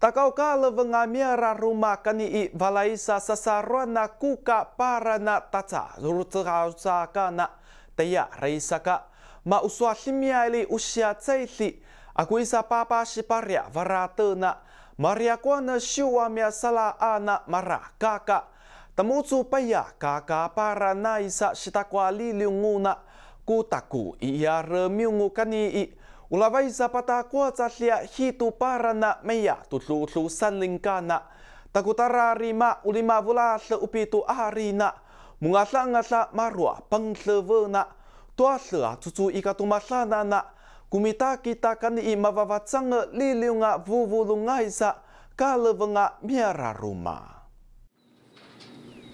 Takau kala vengamera kani i valaisa na kuka na tata na teya reisaka ma usua limiaili usia tseili akuisa papa shiparia na. maria kuana mia sala ana mara kaka tamutsu paya kaka na isa shitakwali liunguna kutaku iya remiungu kani i ulawai zapata kwa zatlia hitu parana meya tutlu tutlu sanlingkana. Takutara rima ulima vula seupitu arina. Mungasa ngasa marua pengsevena. Tua sea cucu ikatu masana na. Kumita kita kani ima vavatsanga liliunga vuvulungaisa. Kalevenga miara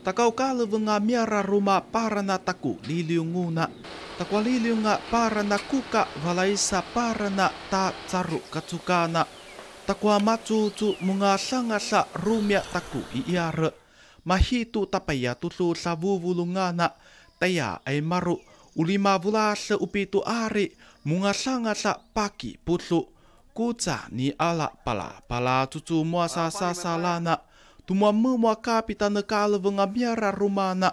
Takau kalau venga miara rumah parana taku liliunguna takwaliliu nga parana kuka valaisa parana ta caru kacukana takwa macucu munga sangasa rumia taku iiare mahitu tapaya tutlu na taya ai maru ulima vulase upitu ari munga sa paki putlu kuca ni ala pala pala cucu muasa sasalana tumua kapita kapitane kalvenga miara rumana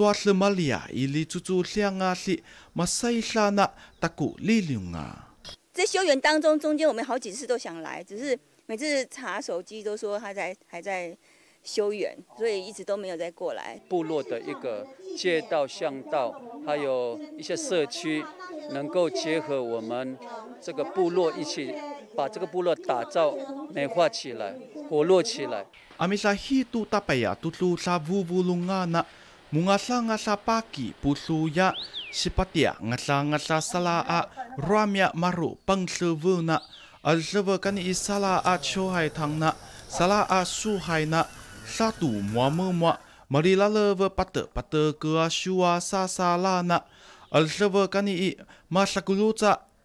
多是玛里啊，伊里祖祖乡啊，是玛西沙那达古力量啊。在修园当中，中间我们好几次都想来，只是每次查手机都说他在还在修园，所以一直都没有再过来。部落的一个街道巷道，还有一些社区，能够结合我们这个部落一起，把这个部落打造、美化起来、活络起来。阿弥沙希都大白亚杜苏沙乌乌隆阿那。mungasa ngasa paki pusuya sipatia ngasa ngasa salaa ramya maru pangsuvuna alsava kani isala a chohai thangna sala a suhaina satu mwa mwa marila leva pata pata kua shua sa salana alsava kani i masakuluta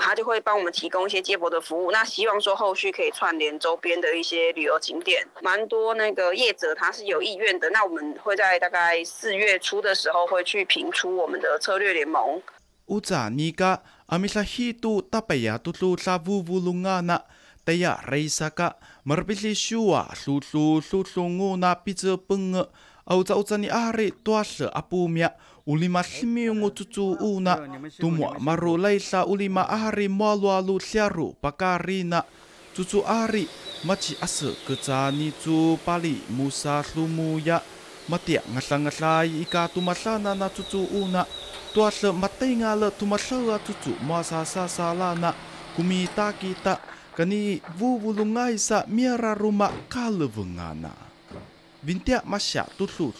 他就会帮我们提供一些接驳的服务。那希望说后续可以串联周边的一些旅游景点，蛮多那个业者他是有意愿的。那我们会在大概四月初的时候会去评出我们的策略联盟。aocaocaniari towade a pomiya o limadmiwngo coco ona tomowa marolayda o limaari moaloalo diyaro pakarina cocoari maciasekecani copalimosa domoya matiya ngadangaday i ka tomadanan a coco ona towade matayngale tomada a coco moasasasalana komitakita kanifofolongay sa miararoma kalfengana vintea masya tu su